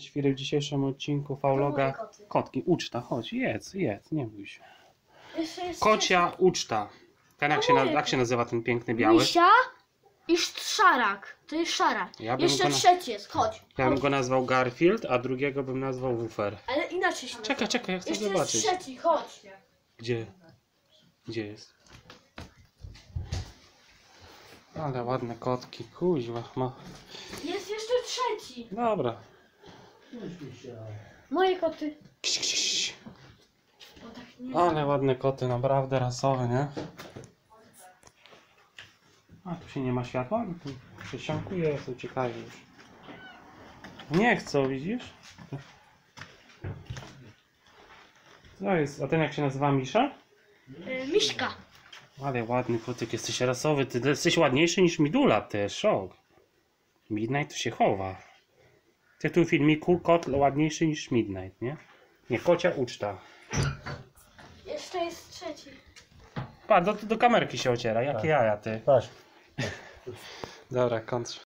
Świry w dzisiejszym odcinku Faulogach. Kotki. kotki, uczta, chodź, jedz, jedz, nie bój się. Kocia uczta. Ten tak jak się, jak się nazywa ten piękny biały? Misia i szarak. To jest szarak. Ja Jeszcze go trzeci jest, chodź. Ja bym go nazwał Garfield, a drugiego bym nazwał Woofer. Ale inaczej się nazywa. Czekaj, czekaj, ja chcę Jeszcze zobaczyć. jest trzeci, chodź. Gdzie? Gdzie jest? Ale ładne kotki, kuźwa ma. Jest jeszcze trzeci. Dobra, Moje koty. No tak Ale ładne koty, naprawdę rasowe, nie? A tu się nie ma światła? No się Przesiąkuje, są ciekawi już. Nie chcą, widzisz? Co jest? A ten jak się nazywa Misza? E, miszka Ale ładny kotyk, jesteś rasowy, ty jesteś ładniejszy niż Midula, też szok. Midnight tu się chowa. Tytuł filmiku Kot ładniejszy niż Midnight, nie? Nie, kocia uczta. Jeszcze jest trzeci. Pa, do, do kamerki się ociera. Jakie tak. jaja ty? Patrz. Dobra, kontr.